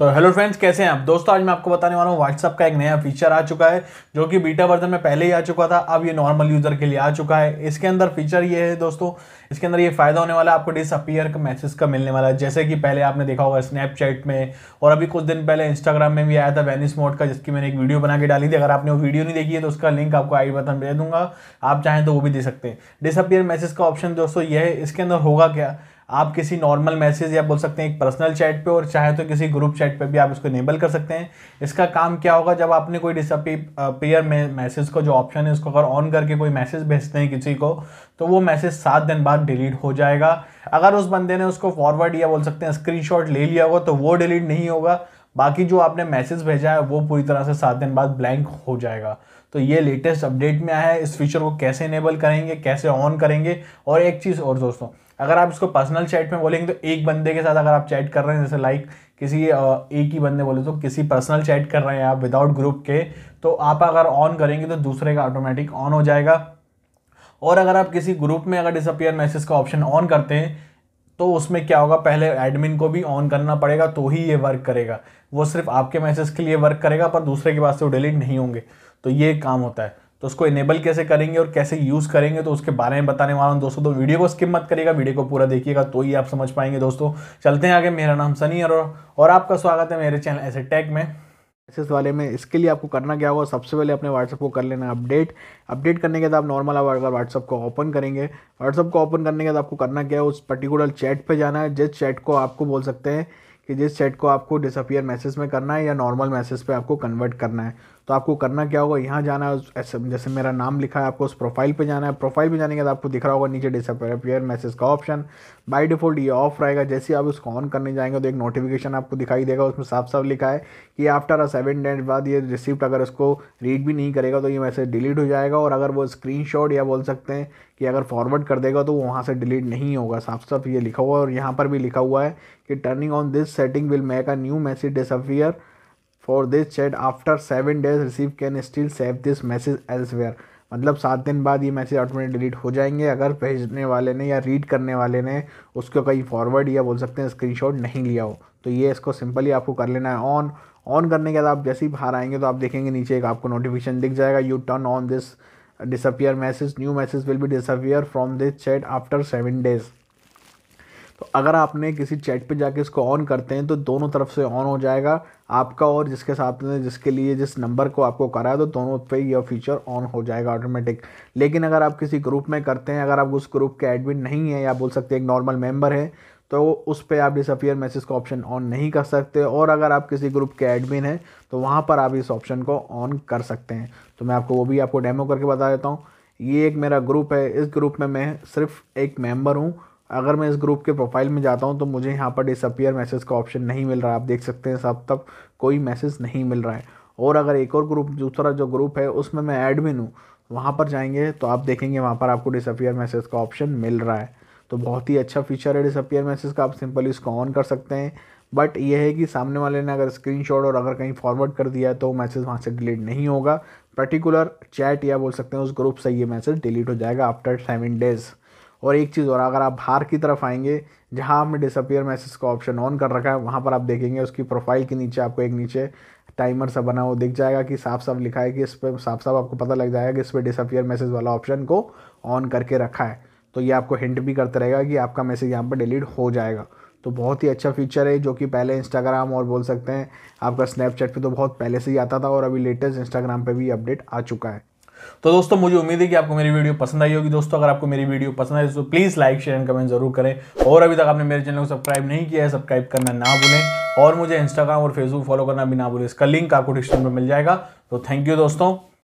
तो hello friends कैसे हैं आप दोस्तों आज मैं आपको बताने वाला हूँ व्हाट्सअप का एक नया फीचर आ चुका है जो कि बीटा वर्जन में पहले ही आ चुका था अब ये नॉर्मल यूज़र के लिए आ चुका है इसके अंदर फीचर ये है दोस्तों इसके अंदर ये फ़ायदा होने वाला है आपको डिसअपियर का मैसेज का मिलने वाला है जैसे कि पहले आपने देखा होगा स्नैपचैट में और अभी कुछ दिन पहले इंस्टाग्राम में भी आया था वैनिस मोड का जिसकी मैंने एक वीडियो बना के डाली थी अगर आपने वो वीडियो नहीं देखी है तो उसका लिंक आपको आई बटन दे दूंगा आप चाहें तो वो भी दे सकते हैं डिसअपियर मैसेज का ऑप्शन दोस्तों ये है इसके अंदर होगा क्या आप किसी नॉर्मल मैसेज या बोल सकते हैं एक पर्सनल चैट पे और चाहे तो किसी ग्रुप चैट पे भी आप इसको इनेबल कर सकते हैं इसका काम क्या होगा जब आपने कोई डिसअपियर मैसेज का जो ऑप्शन है इसको अगर ऑन करके कोई मैसेज भेजते हैं किसी को तो वो मैसेज सात दिन बाद डिलीट हो जाएगा अगर उस बंदे ने उसको फॉरवर्ड या बोल सकते हैं स्क्रीनशॉट ले लिया होगा तो वो डिलीट नहीं होगा बाकी जो आपने मैसेज भेजा है वो पूरी तरह से सात दिन बाद ब्लैंक हो जाएगा तो ये लेटेस्ट अपडेट में आया है इस फीचर को कैसे इनेबल करेंगे कैसे ऑन करेंगे और एक चीज़ और दोस्तों अगर आप इसको पर्सनल चैट में बोलेंगे तो एक बंदे के साथ अगर आप चैट कर रहे हैं जैसे लाइक किसी एक ही बंदे बोले तो किसी पर्सनल चैट कर रहे हैं आप विदाउट ग्रुप के तो आप अगर ऑन करेंगे तो दूसरे का ऑटोमेटिक ऑन हो जाएगा और अगर आप किसी ग्रुप में अगर डिसअपियर मैसेज का ऑप्शन ऑन करते हैं तो उसमें क्या होगा पहले एडमिन को भी ऑन करना पड़ेगा तो ही ये वर्क करेगा वो सिर्फ आपके मैसेज के लिए वर्क करेगा पर दूसरे के पास से वो डिलीट नहीं होंगे तो ये काम होता है तो उसको इनेबल कैसे करेंगे और कैसे यूज़ करेंगे तो उसके बारे में बताने वाला हूँ दोस्तों तो वीडियो को स्किप मत करिएगा वीडियो को पूरा देखिएगा तो ही आप समझ पाएंगे दोस्तों चलते हैं आगे मेरा नाम सनी और, और आपका स्वागत है मेरे चैनल ऐसे टैग में एस वाले में इसके लिए आपको करना क्या होगा सबसे पहले अपने व्हाट्सअप को कर लेना अपडेट अपडेट करने के बाद आप नॉर्मल आप अगर व्हाट्सअप को ओपन करेंगे व्हाट्सअप को ओपन करने के बाद आपको करना क्या है उस पर्टिकुलर चैट पर जाना है जिस चैट को आपको बोल सकते हैं कि जिस सेट को आपको डिसअपियर मैसेज में करना है या नॉर्मल मैसेज पे आपको कन्वर्ट करना है तो आपको करना क्या होगा यहाँ जाना है जैसे मेरा नाम लिखा है आपको उस प्रोफाइल पे जाना है प्रोफाइल पे जाने के बाद आपको दिख रहा होगा नीचे डिसअपियर मैसेज का ऑप्शन बाय डिफ़ॉल्ट ये ऑफ रहेगा जैसे आप उसको ऑन करने जाएंगे तो एक नोटिफिकेशन आपको दिखाई देगा उसमें साफ साफ लिखा है कि आफ्टर अ सेवन डेज बाद ये रिसिप्ट अगर उसको रीड भी नहीं करेगा तो ये मैसेज डिलीट हो जाएगा और अगर वो स्क्रीन या बोल सकते हैं कि अगर फॉरवर्ड कर देगा तो वो वहाँ से डिलीट नहीं होगा साफ साफ ये लिखा हुआ है और यहाँ पर भी लिखा हुआ है कि turning on this setting will make a new message disappear for this chat after seven days receive can still save this message elsewhere मतलब सात दिन बाद ये मैसेज ऑटोमेटिक डिलीट हो जाएंगे अगर भेजने वाले ने या रीड करने वाले ने उसको कहीं फॉरवर्ड या बोल सकते हैं स्क्रीनशॉट नहीं लिया हो तो ये इसको सिंपली आपको कर लेना है ऑन ऑन करने के बाद आप जैसे ही बाहर आएंगे तो आप देखेंगे नीचे एक आपको नोटिफिकेशन दिख जाएगा you turn on this disappear message new message will be disappear from this chat after seven days तो अगर आपने किसी चैट पे जाके इसको ऑन करते हैं तो दोनों तरफ से ऑन हो जाएगा आपका और जिसके साथ में जिसके लिए जिस नंबर को आपको कराया तो दोनों पे यह फीचर ऑन हो जाएगा ऑटोमेटिक लेकिन अगर आप किसी ग्रुप में करते हैं अगर आप उस ग्रुप के एडमिन नहीं है या बोल सकते हैं एक नॉर्मल मेंबर है तो उस पर आप डिसअपियर मैसेज का ऑप्शन ऑन नहीं कर सकते और अगर आप किसी ग्रुप के एडमिन हैं तो वहाँ पर आप इस ऑप्शन को ऑन कर सकते हैं तो मैं आपको वो भी आपको डेमो करके बता देता हूँ ये एक मेरा ग्रुप है इस ग्रुप में मैं सिर्फ एक मेंबर हूँ अगर मैं इस ग्रुप के प्रोफाइल में जाता हूँ तो मुझे यहाँ पर डिसअपियर मैसेज का ऑप्शन नहीं मिल रहा आप देख सकते हैं सब तक कोई मैसेज नहीं मिल रहा है और अगर एक और ग्रुप दूसरा जो ग्रुप है उसमें मैं एडमिन हूँ वहाँ पर जाएंगे तो आप देखेंगे वहाँ पर आपको डिसअपियर मैसेज का ऑप्शन मिल रहा है तो बहुत ही अच्छा फीचर है डिसअपियर मैसेज का आप सिंपली इसको ऑन कर सकते हैं बट ये है कि सामने वाले ने अगर स्क्रीनशॉट और अगर कहीं फॉरवर्ड कर दिया तो मैसेज वहाँ से डिलीट नहीं होगा पर्टिकुलर चैट या बोल सकते हैं उस ग्रुप से ये मैसेज डिलीट हो जाएगा आफ्टर सेवन डेज़ और एक चीज़ और अगर आप बाहर की तरफ आएंगे जहाँ आपने डिसअपियर मैसेज का ऑप्शन ऑन कर रखा है वहाँ पर आप देखेंगे उसकी प्रोफाइल के नीचे आपको एक नीचे टाइमर सा बना हुआ दिख जाएगा कि साफ साफ लिखा है कि इस पर साफ साफ आपको पता लग जाएगा कि इस पर डिसअपियर मैसेज वाला ऑप्शन को ऑन करके रखा है तो ये आपको हिंट भी करता रहेगा कि आपका मैसेज यहाँ पर डिलीट हो जाएगा तो बहुत ही अच्छा फीचर है जो कि पहले इंस्टाग्राम और बोल सकते हैं आपका स्नैपचैट पे तो बहुत पहले से ही आता था और अभी लेटेस्ट इंस्टाग्राम पे भी अपडेट आ चुका है तो दोस्तों मुझे उम्मीद है कि आपको मेरी वीडियो पसंद आई होगी दोस्तों अगर आपको मेरी वीडियो पसंद आई तो please like share and comment जरूर करें और अभी तक आपने मेरे चैनल को सब्सक्राइब नहीं किया है सब्सक्राइब करना ना भूलें और मुझे इंस्टाग्राम और फेसबुक फॉलो करना भी ना भूलें इसका लिंक आपको डिस्क्रिप्शन में मिल जाएगा तो थैंक यू दोस्तों